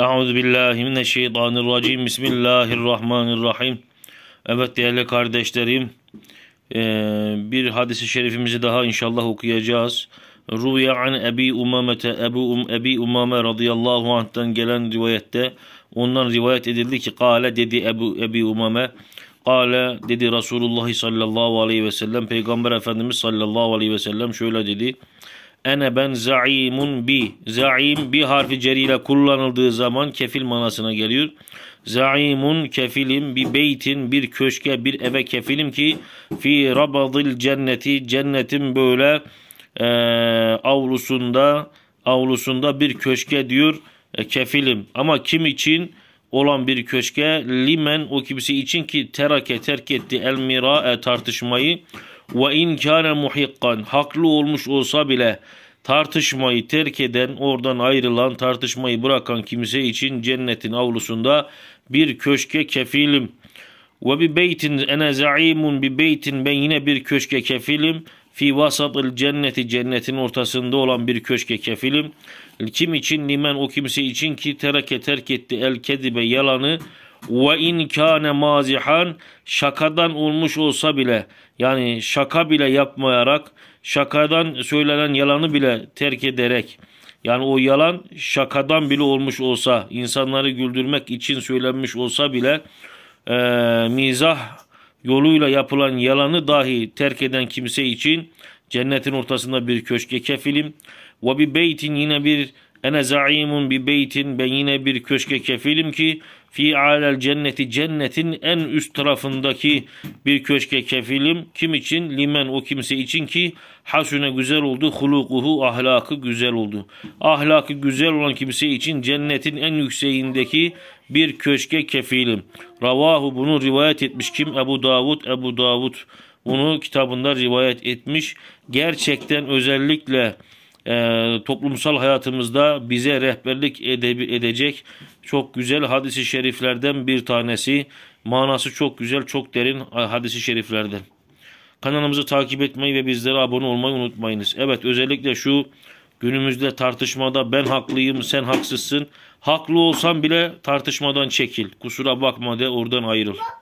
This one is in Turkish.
Euzu billahi mineşşeytanirracim. Bismillahirrahmanirrahim. Evet değerli kardeşlerim, e, bir hadisi şerifimizi daha inşallah okuyacağız. Ruya an Ebi Umamete Ebu Um Ebi Umame radıyallahu anh'tan gelen rivayette ondan rivayet edildi ki kale dedi Ebu Ebi Umame kale dedi Resulullah sallallahu aleyhi ve sellem Peygamber Efendimiz sallallahu aleyhi ve sellem şöyle dedi. Ene ben zaimun bi. Zaim bi harfi ceriyle kullanıldığı zaman kefil manasına geliyor. Zaimun kefilim bir beytin bir köşke bir eve kefilim ki fi rabadil cenneti cennetin böyle e, avlusunda avlusunda bir köşke diyor e, kefilim. Ama kim için olan bir köşke limen o kimse için ki terake terk etti elmira e, tartışmayı ve in kâne muhikkan haklı olmuş olsa bile tartışmayı terk eden oradan ayrılan tartışmayı bırakan kimse için cennetin avlusunda bir köşke kefilim ve bir beytin ene zaimun bir beytin ben yine bir köşke kefilim fi vasatil cenneti cennetin ortasında olan bir köşke kefilim kim için limen o kimse için ki tereke terk etti el kedibe yalanı ve inkâne mazihan şakadan olmuş olsa bile yani şaka bile yapmayarak şakadan söylenen yalanı bile terk ederek yani o yalan şakadan bile olmuş olsa insanları güldürmek için söylenmiş olsa bile e, mizah yoluyla yapılan yalanı dahi terk eden kimse için cennetin ortasında bir köşke kefilim ve bir beytin yine bir Ene zaimun bi beytin ben yine bir köşke kefilim ki fi alel cenneti cennetin en üst tarafındaki bir köşke kefilim. Kim için? Limen o kimse için ki hasune güzel oldu. Hulukuhu ahlakı güzel oldu. Ahlakı güzel olan kimse için cennetin en yükseğindeki bir köşke kefilim. Ravahu bunu rivayet etmiş kim? Ebu Davud, Ebu Davud bunu kitabında rivayet etmiş. Gerçekten özellikle e, toplumsal hayatımızda bize rehberlik edebi, edecek çok güzel hadisi şeriflerden bir tanesi. Manası çok güzel, çok derin hadisi şeriflerden. Kanalımızı takip etmeyi ve bizlere abone olmayı unutmayınız. Evet özellikle şu günümüzde tartışmada ben haklıyım sen haksızsın. Haklı olsan bile tartışmadan çekil. Kusura bakma de oradan ayrıl.